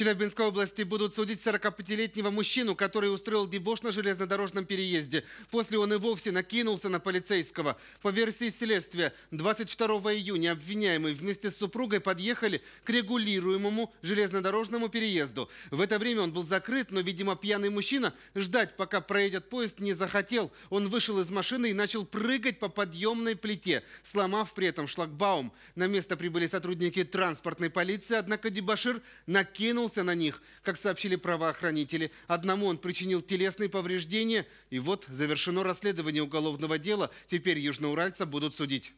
Челябинской области будут судить 45-летнего мужчину, который устроил дебош на железнодорожном переезде. После он и вовсе накинулся на полицейского. По версии следствия, 22 июня обвиняемый вместе с супругой подъехали к регулируемому железнодорожному переезду. В это время он был закрыт, но, видимо, пьяный мужчина ждать, пока проедет поезд, не захотел. Он вышел из машины и начал прыгать по подъемной плите, сломав при этом шлагбаум. На место прибыли сотрудники транспортной полиции, однако дебошир накинулся разозлился на них, как сообщили правоохранители. Одному он причинил телесные повреждения, и вот завершено расследование уголовного дела. Теперь южноуральца будут судить.